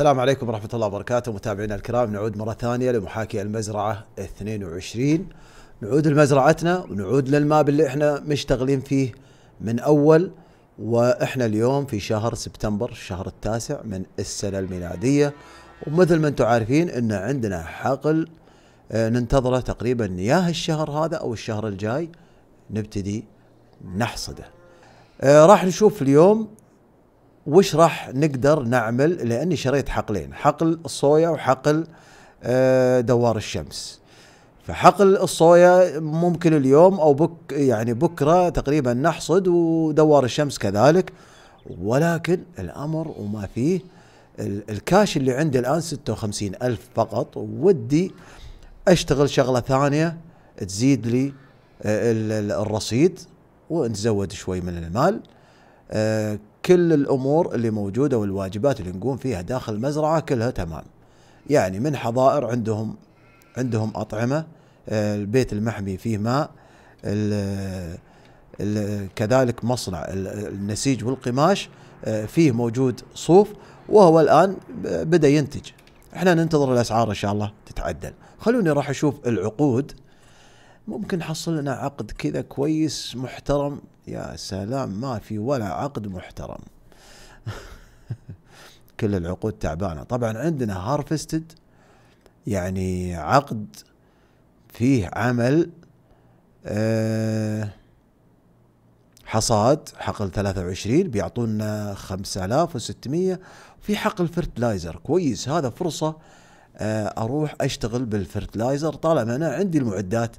السلام عليكم ورحمة الله وبركاته متابعينا الكرام نعود مرة ثانية لمحاكي المزرعة 22 نعود لمزرعتنا ونعود للماب اللي احنا مشتغلين فيه من أول واحنا اليوم في شهر سبتمبر الشهر التاسع من السنة الميلادية ومثل ما انتم عارفين ان عندنا حقل آه، ننتظره تقريبا يا الشهر هذا او الشهر الجاي نبتدي نحصده آه، راح نشوف اليوم وش راح نقدر نعمل لاني شريت حقلين حقل الصويا وحقل آه، دوار الشمس فحقل الصويا ممكن اليوم او بك يعني بكره تقريبا نحصد ودوار الشمس كذلك ولكن الامر وما فيه الكاش اللي عندي الان 56 ألف فقط ودي اشتغل شغله ثانيه تزيد لي آه، الرصيد ونتزود شوي من المال آه، كل الامور اللي موجوده والواجبات اللي نقوم فيها داخل المزرعه كلها تمام يعني من حظائر عندهم عندهم اطعمه آه، البيت المحمي فيه ماء الـ الـ كذلك مصنع النسيج والقماش آه، فيه موجود صوف وهو الان بدا ينتج احنا ننتظر الاسعار ان شاء الله تتعدل خلوني راح اشوف العقود ممكن حصل لنا عقد كذا كويس محترم يا سلام ما في ولا عقد محترم كل العقود تعبانه طبعا عندنا هارفستد يعني عقد فيه عمل آه، حصاد حقل 23 بيعطونا 5600 في حقل فرتلايزر كويس هذا فرصه آه، اروح اشتغل بالفرتلايزر طالما انا عندي المعدات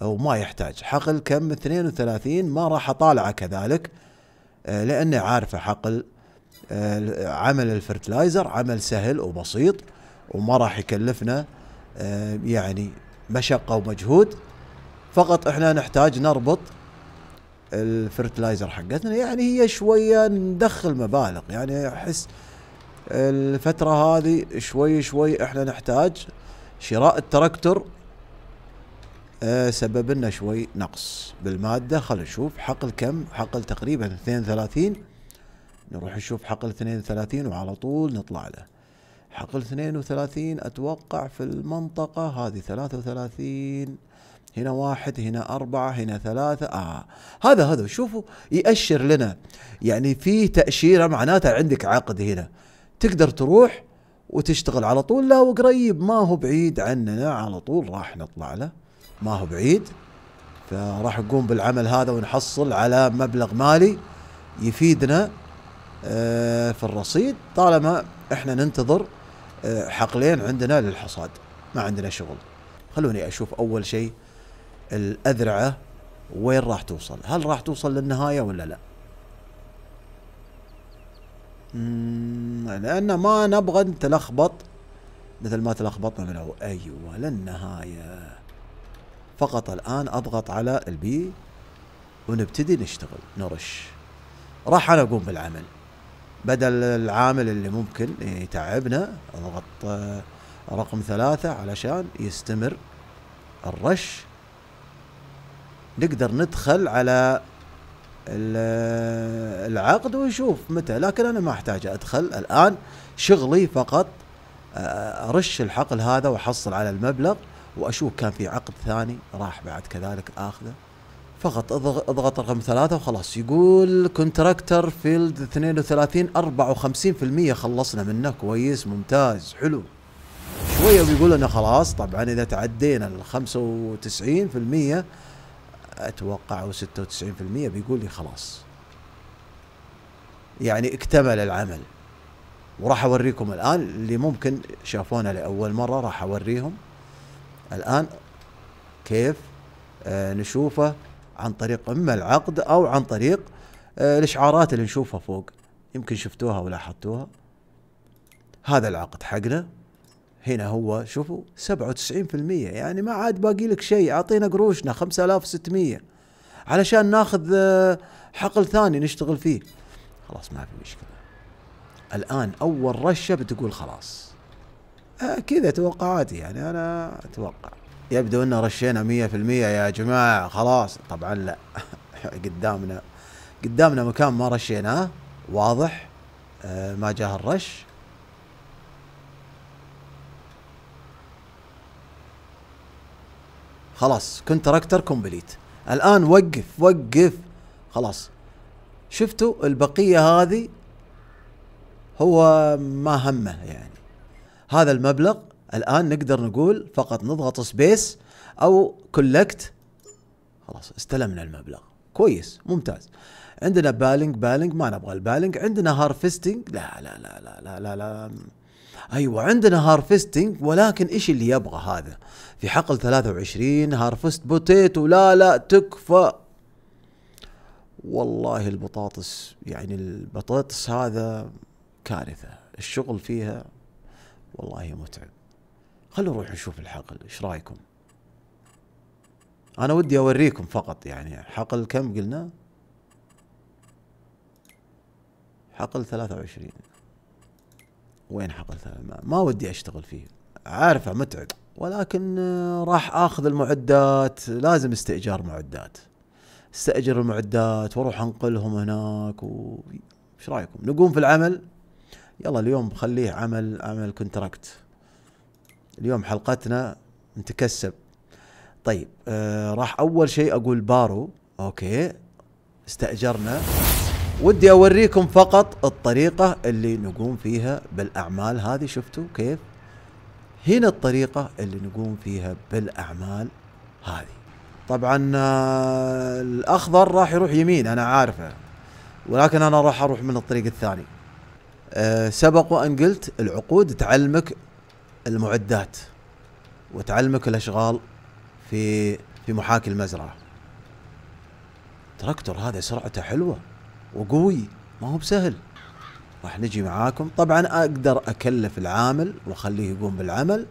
وما يحتاج حقل كم 32 ما راح اطالعه كذلك آه، لاني عارفه حقل آه، عمل الفرتلايزر عمل سهل وبسيط وما راح يكلفنا آه، يعني مشقه ومجهود فقط احنا نحتاج نربط الفرتلايزر حقتنا يعني هي شويه ندخل مبالغ يعني احس الفتره هذه شوي شوي احنا نحتاج شراء التراكتور آه، سبب لنا شوي نقص بالماده خل نشوف حقل كم حقل تقريبا 32 نروح نشوف حقل 32 وعلى طول نطلع له حقل 32 اتوقع في المنطقه هذه 33 هنا واحد هنا أربعة هنا ثلاثة آه هذا هذا شوفوا يأشر لنا يعني في تأشيرة معناتها عندك عقد هنا تقدر تروح وتشتغل على طول لا وقريب ما هو بعيد عننا على طول راح نطلع له ما هو بعيد فراح نقوم بالعمل هذا ونحصل على مبلغ مالي يفيدنا آه، في الرصيد طالما احنا ننتظر آه، حقلين عندنا للحصاد ما عندنا شغل خلوني اشوف اول شيء الاذرعه وين راح توصل هل راح توصل للنهايه ولا لا لان ما نبغى نتلخبط مثل ما تلخبطنا من اول ايوه للنهايه فقط الآن أضغط على البي ونبتدي نشتغل نرش راح أنا أقوم بالعمل بدل العامل اللي ممكن يتعبنا أضغط آه، رقم ثلاثة علشان يستمر الرش نقدر ندخل على آه، العقد ونشوف متى لكن أنا ما أحتاج أدخل الآن شغلي فقط آه، أرش الحقل هذا وأحصل على المبلغ واشوف كان في عقد ثاني راح بعد كذلك اخذه فقط اضغط رقم ثلاثة وخلاص يقول كونتراكتر فيلد 32 54% خلصنا منه كويس ممتاز حلو شوية بيقول انه خلاص طبعا اذا تعدينا ال 95% اتوقع او 96% بيقول لي خلاص يعني اكتمل العمل وراح اوريكم الان اللي ممكن شافونا لاول مرة راح اوريهم الآن كيف آه، نشوفه عن طريق إما العقد أو عن طريق آه، الإشعارات اللي نشوفها فوق يمكن شفتوها ولاحظتوها هذا العقد حقنا هنا هو شوفوا 97% يعني ما عاد باقي لك شيء اعطينا قروشنا 5600 علشان ناخذ آه، حقل ثاني نشتغل فيه خلاص ما في مشكله الان اول رشه بتقول خلاص كذا توقعاتي يعني انا اتوقع يبدو ان رشينا 100% يا جماعة خلاص طبعا لا قدامنا قدامنا مكان ما رشيناه واضح آه ما جاه الرش خلاص كنت راكتر كومبليت الان وقف وقف خلاص شفتوا البقية هذه هو ما همه يعني هذا المبلغ الان نقدر نقول فقط نضغط سبيس او كولكت خلاص استلمنا المبلغ كويس ممتاز عندنا بالينج بالينج ما نبغى البالينج عندنا هارفستنج لا لا لا لا لا لا, لا. ايوه عندنا هارفستنج ولكن ايش اللي يبغى هذا في حقل 23 هارفست بوتيتو لا لا تكفى والله البطاطس يعني البطاطس هذا كارثه الشغل فيها والله متعب خلونا نروح نشوف الحقل ايش رايكم انا ودي اوريكم فقط يعني حقل كم قلنا حقل 23 وين حقل ما, ما ودي اشتغل فيه عارفه متعب ولكن آه، راح اخذ المعدات لازم استئجار معدات استاجر المعدات واروح انقلهم هناك وش رايكم نقوم في العمل يلا اليوم خليه عمل عمل كونتراكت اليوم حلقتنا نتكسب طيب آه راح اول شيء اقول بارو اوكي استاجرنا ودي اوريكم فقط الطريقه اللي نقوم فيها بالاعمال هذه شفتوا كيف هنا الطريقه اللي نقوم فيها بالاعمال هذه طبعا آه، الاخضر راح يروح يمين انا عارفه ولكن انا راح اروح من الطريق الثاني أه سبق وان قلت العقود تعلمك المعدات وتعلمك الاشغال في في محاكي المزرعه تراكتور هذا سرعته حلوه وقوي ما هو بسهل راح نجي معاكم طبعا اقدر اكلف العامل واخليه يقوم بالعمل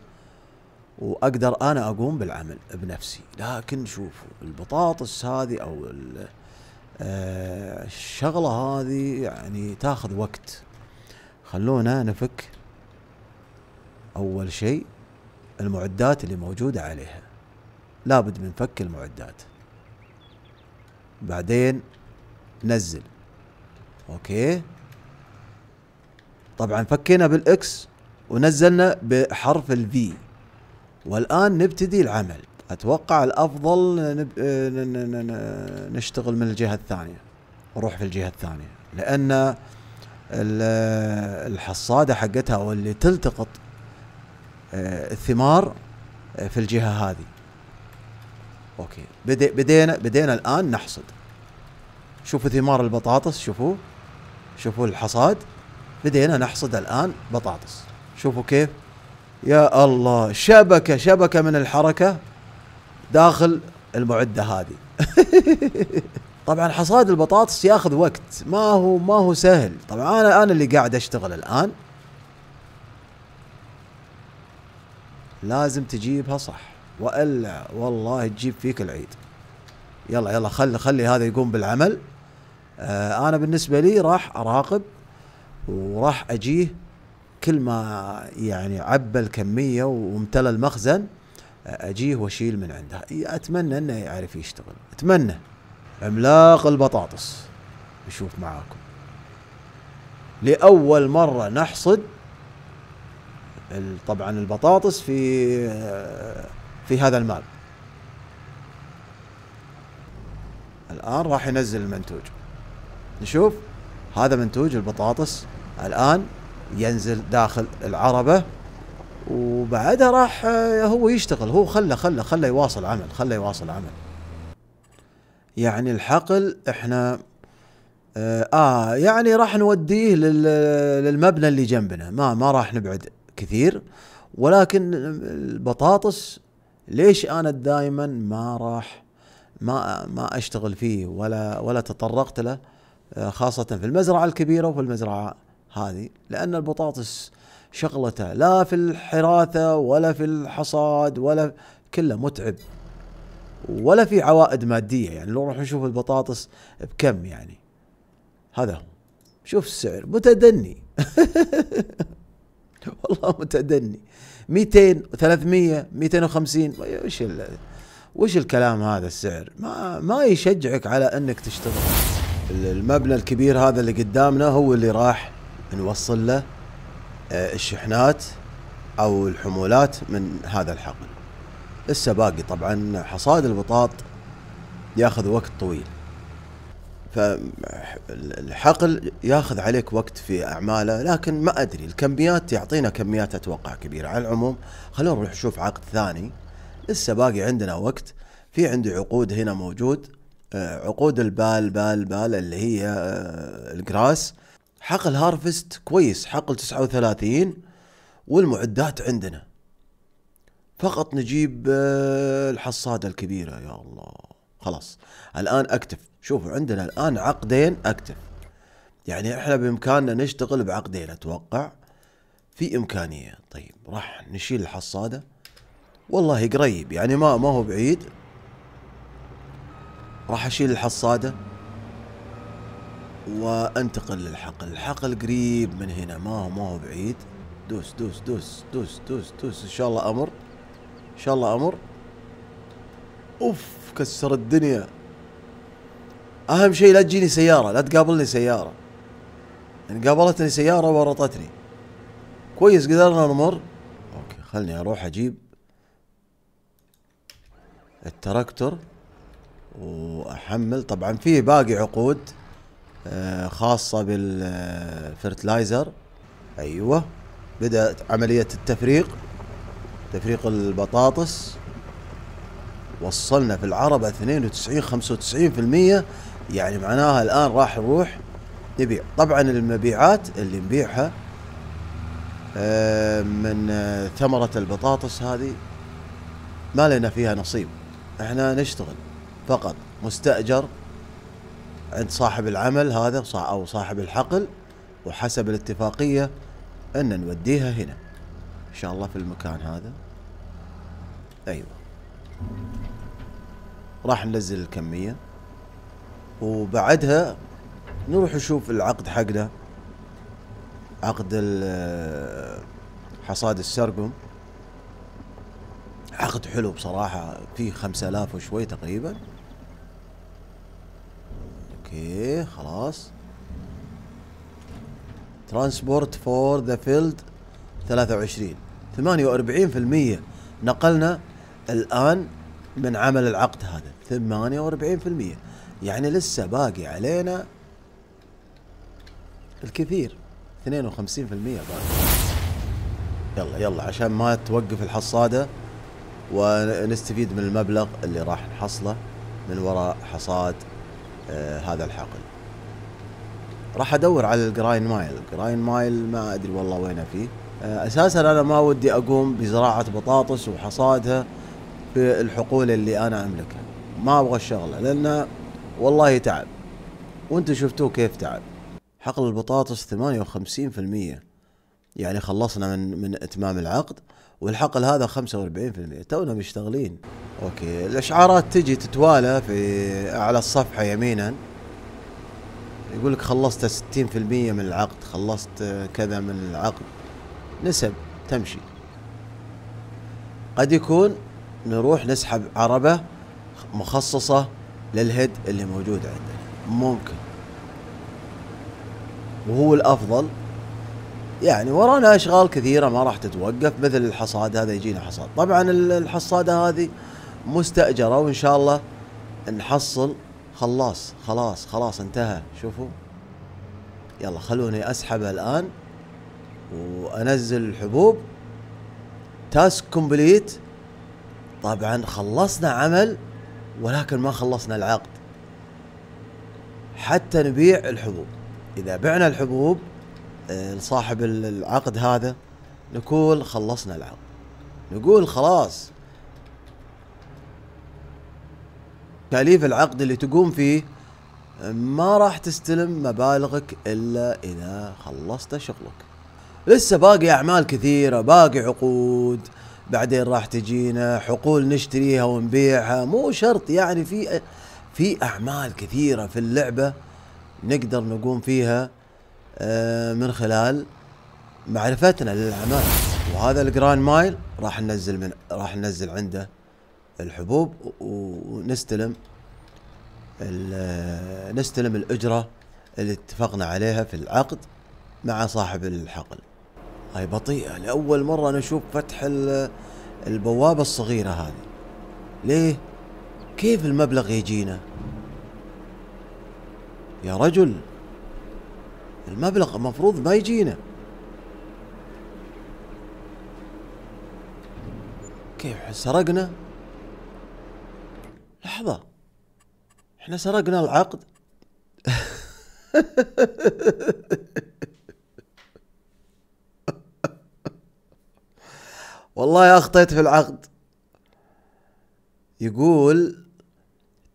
واقدر انا اقوم بالعمل بنفسي لكن شوفوا البطاطس هذه او آه، الشغله هذه يعني تاخذ وقت خلونا نفك اول شيء المعدات اللي موجودة عليها لابد من فك المعدات بعدين نزل اوكي طبعا فكينا بالاكس ونزلنا بحرف الفي والان نبتدي العمل اتوقع الافضل نب... نشتغل من الجهه الثانيه نروح في الجهه الثانيه لان الحصاده حقتها او اللي تلتقط آه، الثمار آه، في الجهه هذه اوكي بدي بدينا بدينا الان نحصد شوفوا ثمار البطاطس شوفوا شوفوا الحصاد بدينا نحصد الان بطاطس شوفوا كيف يا الله شبكه شبكه من الحركه داخل المعده هذه طبعا حصاد البطاطس ياخذ وقت ما هو ما هو سهل طبعا انا انا اللي قاعد اشتغل الان لازم تجيبها صح والا والله تجيب فيك العيد يلا يلا خلي خلي هذا يقوم بالعمل آه انا بالنسبه لي راح اراقب وراح اجيه كل ما يعني عبى الكميه وامتلى المخزن آه، اجيه واشيل من عنده اتمنى انه يعرف يشتغل اتمنى عملاق البطاطس نشوف معاكم لأول مرة نحصد طبعا البطاطس في في هذا المال الآن راح ينزل المنتوج نشوف هذا منتوج البطاطس الآن ينزل داخل العربة وبعدها راح هو يشتغل هو خله خله خله يواصل عمل خله يواصل عمل يعني الحقل احنا اه, آه، يعني راح نوديه للمبنى اللي جنبنا ما ما راح نبعد كثير ولكن البطاطس ليش انا دائما ما راح ما ما اشتغل فيه ولا ولا تطرقت له آه، خاصة في المزرعة الكبيرة وفي المزرعة هذه لأن البطاطس شغلته لا في الحراثة ولا في الحصاد ولا كله متعب ولا في عوائد ماديه يعني لو نروح نشوف البطاطس بكم يعني هذا هو شوف السعر متدني والله متدني 200 300 250 وش ال... وش الكلام هذا السعر ما ما يشجعك على انك تشتغل المبنى الكبير هذا اللي قدامنا هو اللي راح نوصل له آه، الشحنات او الحمولات من هذا الحقل لسه باقي طبعا حصاد البطاط ياخذ وقت طويل فالحقل ياخذ عليك وقت في اعماله لكن ما ادري الكميات يعطينا كميات اتوقع كبيره على العموم خلونا نروح نشوف عقد ثاني لسه باقي عندنا وقت في عندي عقود هنا موجود آه، عقود البال بال بال اللي هي آه، الجراس حقل هارفست كويس حقل 39 والمعدات عندنا فقط نجيب آه، الحصاده الكبيره يا الله خلاص الان اكتف شوفوا عندنا الان عقدين اكتف يعني احنا بامكاننا نشتغل بعقدين اتوقع في امكانيه طيب راح نشيل الحصاده والله قريب يعني ما ما هو بعيد راح اشيل الحصاده وانتقل للحقل الحقل قريب من هنا ما هو ما هو بعيد دوس دوس دوس دوس دوس دوس ان شاء الله امر ان شاء الله امر اوف كسر الدنيا اهم شيء لا تجيني سياره لا تقابلني سياره ان يعني قابلتني سياره ورطتني كويس قدرنا نمر اوكي خلني اروح اجيب التراكتور واحمل طبعا في باقي عقود آه، خاصة بالفرتلايزر ايوه بدأت عملية التفريق تفريق البطاطس وصلنا في العربة 92 95% يعني معناها الان راح نروح نبيع طبعا المبيعات اللي نبيعها آه، من آه، ثمرة البطاطس هذه ما لنا فيها نصيب احنا نشتغل فقط مستأجر عند صاحب العمل هذا او صاحب الحقل وحسب الاتفاقية ان نوديها هنا ان شاء الله في المكان هذا ايوه راح ننزل الكمية وبعدها نروح نشوف العقد حقنا عقد حصاد السرقم عقد حلو بصراحة فيه خمسة آلاف وشوي تقريبا اوكي خلاص ترانسبورت فور ذا فيلد 23 48% نقلنا الآن من عمل العقد هذا 48% يعني لسه باقي علينا الكثير 52% باقي يلا يلا عشان ما توقف الحصادة ونستفيد من المبلغ اللي راح نحصله من وراء حصاد آه هذا الحقل راح ادور على الجراين مايل جراين مايل ما ادري والله وينه فيه آه، اساسا انا ما ودي اقوم بزراعه بطاطس وحصادها بالحقول اللي انا املكها ما ابغى الشغله لان والله تعب وانتم شفتوه كيف تعب حقل البطاطس 58% يعني خلصنا من من اتمام العقد والحقل هذا 45% تونا مشتغلين اوكي الاشعارات تجي تتوالى في على الصفحه يمينا يقول لك خلصت 60% من العقد خلصت كذا من العقد نسب تمشي قد يكون نروح نسحب عربة مخصصة للهيد اللي موجود عندنا ممكن وهو الأفضل يعني ورانا أشغال كثيرة ما راح تتوقف مثل الحصاد هذا يجينا حصاد طبعا الحصادة هذه مستأجرة وإن شاء الله نحصل خلاص خلاص خلاص انتهى شوفوا يلا خلوني أسحبها الآن وانزل الحبوب تاسك كومبليت طبعا خلصنا عمل ولكن ما خلصنا العقد حتى نبيع الحبوب اذا بعنا الحبوب آه، لصاحب العقد هذا نقول خلصنا العقد نقول خلاص تاليف العقد اللي تقوم فيه ما راح تستلم مبالغك الا اذا خلصت شغلك لسه باقي اعمال كثيره باقي عقود بعدين راح تجينا حقول نشتريها ونبيعها مو شرط يعني في في اعمال كثيره في اللعبه نقدر نقوم فيها آه، من خلال معرفتنا للاعمال وهذا الجراند مايل راح ننزل من راح ننزل عنده الحبوب ونستلم آه، نستلم الاجره اللي اتفقنا عليها في العقد مع صاحب الحقل هاي بطيئة لأول مرة أنا أشوف فتح البوابة الصغيرة هذه ليه؟ كيف المبلغ يجينا؟ يا رجل المبلغ المفروض ما يجينا كيف سرقنا؟ لحظة احنا سرقنا العقد والله اخطيت في العقد يقول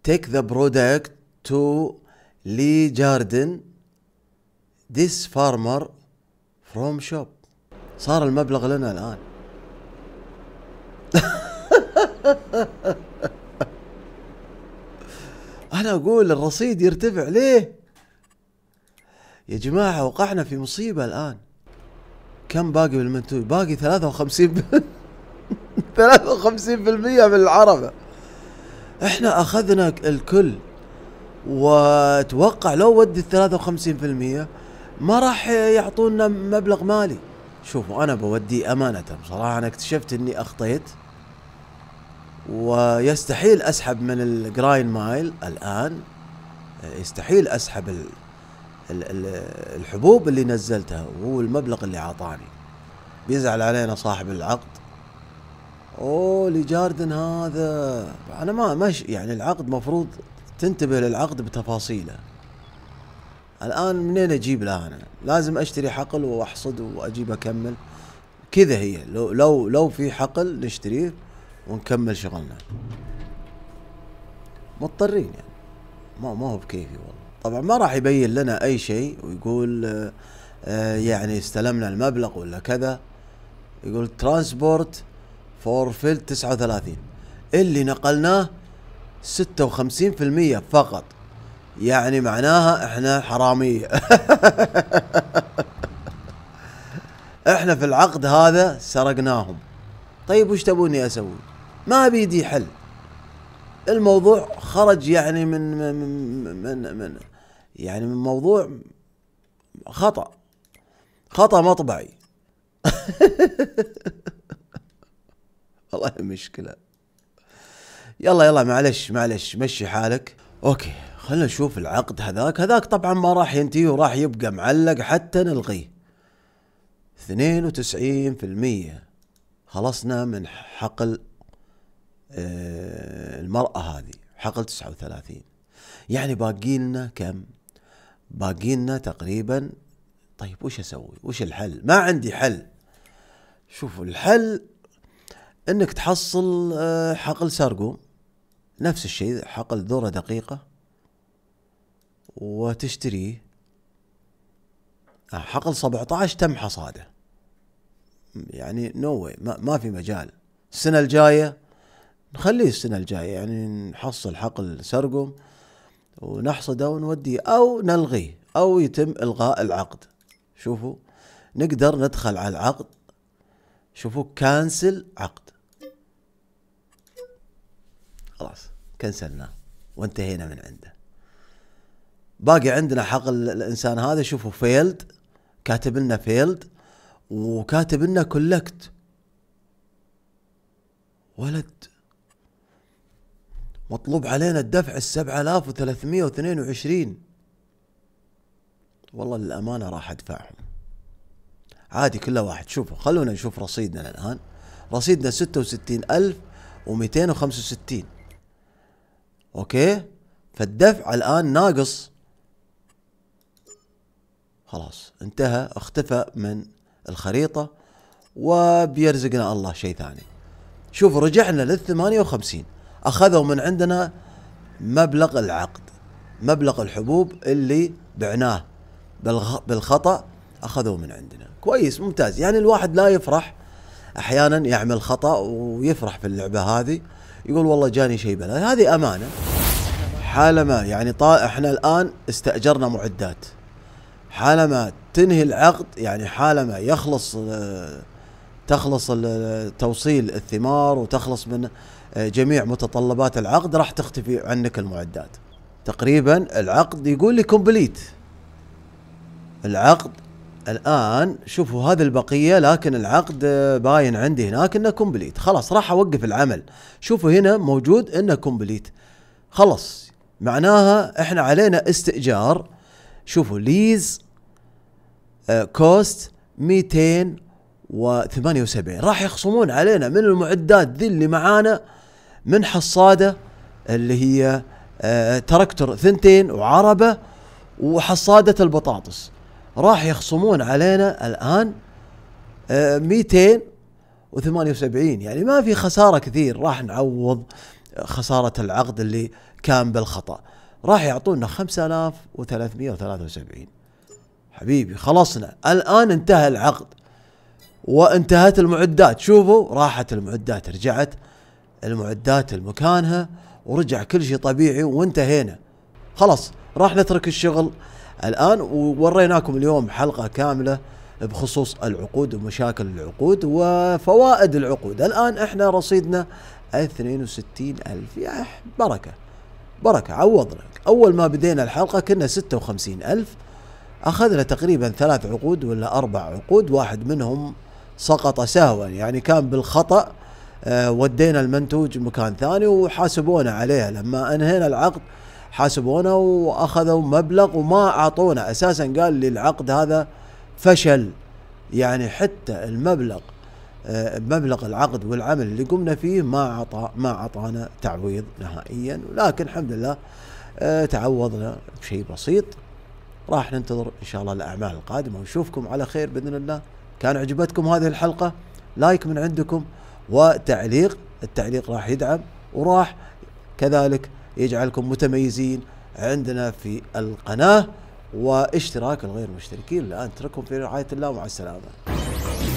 take the product to لي جاردن this farmer from shop صار المبلغ لنا الآن أنا أقول الرصيد يرتفع ليه يا جماعة وقعنا في مصيبة الآن كم باقي بالمنتوج باقي 53 53% من العربة احنا اخذنا الكل واتوقع لو ودي ال 53% ما راح يعطونا مبلغ مالي شوفوا انا بودي امانة بصراحة انا اكتشفت اني اخطيت ويستحيل اسحب من الجراين مايل الان يستحيل اسحب ال الحبوب اللي نزلتها وهو المبلغ اللي اعطاني بيزعل علينا صاحب العقد اوه لجاردن هذا انا ما مش يعني العقد مفروض تنتبه للعقد بتفاصيله الان منين اجيب له انا لازم اشتري حقل واحصد واجيب اكمل كذا هي لو لو لو في حقل نشتريه ونكمل شغلنا مضطرين يعني ما ما هو بكيفي والله طبعا ما راح يبين لنا اي شيء ويقول آه يعني استلمنا المبلغ ولا كذا يقول ترانسبورت فورفيلد 39 اللي نقلناه 56% فقط يعني معناها احنا حرامية احنا في العقد هذا سرقناهم طيب وش تبوني اسوي ما بيدي حل الموضوع خرج يعني من من من, من يعني من موضوع خطأ خطأ مطبعي والله مشكله يلا يلا معلش معلش مشي حالك اوكي خلنا نشوف العقد هذاك هذاك طبعا ما راح ينتهي وراح يبقى معلق حتى نلغيه اثنين وتسعين في المية خلصنا من حقل آه، المرأة هذه حقل تسعة وثلاثين يعني باقي لنا كم باقي لنا تقريبا طيب وش اسوي وش الحل ما عندي حل شوفوا الحل انك تحصل آه، حقل سارقوم نفس الشيء حقل ذرة دقيقة وتشتريه آه، حقل 17 تم حصاده يعني نو no ما, ما في مجال السنه الجايه نخليه السنه الجايه يعني نحصل حقل سرقم ونحصده ونوديه او نلغيه او يتم الغاء العقد شوفوا نقدر ندخل على العقد شوفوا كانسل عقد خلاص كنسلناه وانتهينا من عنده باقي عندنا حق الانسان هذا شوفوا فيلد كاتب لنا فيلد وكاتب لنا كولكت ولد مطلوب علينا الدفع السبعة آلاف وثلاثمية واثنين وعشرين والله للأمانة راح أدفعهم عادي كل واحد شوفوا خلونا نشوف رصيدنا الآن رصيدنا ستة وستين ألف ومئتين وخمسة وستين اوكي فالدفع الان ناقص خلاص انتهى اختفى من الخريطة وبيرزقنا الله شيء ثاني شوف رجعنا لل 58 أخذوا من عندنا مبلغ العقد مبلغ الحبوب اللي بعناه بالخطأ أخذوا من عندنا كويس ممتاز يعني الواحد لا يفرح أحيانا يعمل خطأ ويفرح في اللعبة هذه يقول والله جاني شيء بلا هذه امانه حالما يعني طا احنا الان استاجرنا معدات حالما تنهي العقد يعني حالما يخلص آه، تخلص توصيل الثمار وتخلص من آه، جميع متطلبات العقد راح تختفي عنك المعدات تقريبا العقد يقول لي كومبليت العقد الان شوفوا هذه البقيه لكن العقد باين عندي هناك انه كومبليت خلاص راح اوقف العمل شوفوا هنا موجود انه كومبليت خلاص معناها احنا علينا استئجار شوفوا ليز آه، كوست 278 راح يخصمون علينا من المعدات ذي اللي معانا من حصاده اللي هي آه تراكتور ثنتين وعربه وحصاده البطاطس راح يخصمون علينا الان 278 آه، يعني ما في خساره كثير راح نعوض خساره العقد اللي كان بالخطا راح يعطونا 5373 حبيبي خلصنا الان انتهى العقد وانتهت المعدات شوفوا راحت المعدات رجعت المعدات لمكانها ورجع كل شيء طبيعي وانتهينا خلاص راح نترك الشغل الان ووريناكم اليوم حلقه كامله بخصوص العقود ومشاكل العقود وفوائد العقود الان احنا رصيدنا 62 ألف يا بركة بركة عوضنا أول ما بدينا الحلقة كنا 56 ألف أخذنا تقريبا ثلاث عقود ولا أربع عقود واحد منهم سقط سهوا يعني كان بالخطأ آه، ودينا المنتوج مكان ثاني وحاسبونا عليها لما أنهينا العقد حاسبونا واخذوا مبلغ وما اعطونا اساسا قال لي العقد هذا فشل يعني حتى المبلغ آه، مبلغ العقد والعمل اللي قمنا فيه ما عطى ما اعطانا تعويض نهائيا ولكن الحمد لله آه، تعوضنا بشيء بسيط راح ننتظر ان شاء الله الاعمال القادمه ونشوفكم على خير باذن الله كان عجبتكم هذه الحلقه لايك من عندكم وتعليق التعليق راح يدعم وراح كذلك يجعلكم متميزين عندنا في القناة واشتراك الغير مشتركين الآن اترككم في رعاية الله ومع السلامة